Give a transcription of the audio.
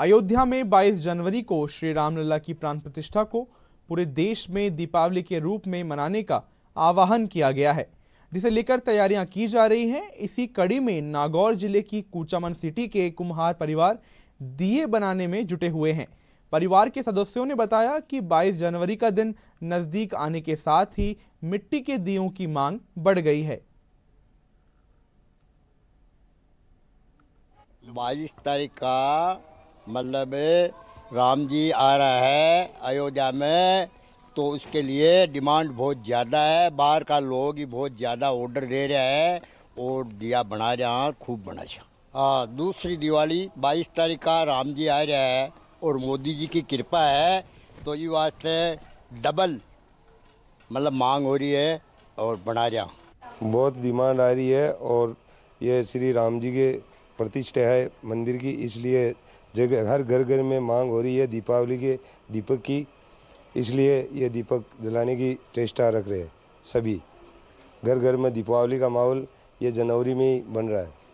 अयोध्या में 22 जनवरी को श्री रामलला की प्राण प्रतिष्ठा को पूरे देश में दीपावली के रूप में मनाने का आह्वान किया गया है जिसे लेकर तैयारियां की जा रही हैं इसी कड़ी में नागौर जिले की कुचामन सिटी के कुम्हार परिवार दिए बनाने में जुटे हुए हैं परिवार के सदस्यों ने बताया कि 22 जनवरी का दिन नज़दीक आने के साथ ही मिट्टी के दीयों की मांग बढ़ गई है बाईस तारीख का मतलब राम जी आ रहा है अयोध्या में तो उसके लिए डिमांड बहुत ज़्यादा है बाहर का लोग ही बहुत ज़्यादा ऑर्डर दे रहा है और दिया बना रहे हैं खूब बना रहा हाँ दूसरी दिवाली 22 तारीख का राम जी आ रहा है और मोदी जी की कृपा है तो ये वास्ते डबल मतलब मांग हो रही है और बना रहा बहुत डिमांड आ रही है और ये श्री राम जी के प्रतिष्ठा है मंदिर की इसलिए जगह हर घर घर में मांग हो रही है दीपावली के दीपक की इसलिए ये दीपक जलाने की चेष्टा रख रहे हैं सभी घर घर में दीपावली का माहौल ये जनवरी में ही बन रहा है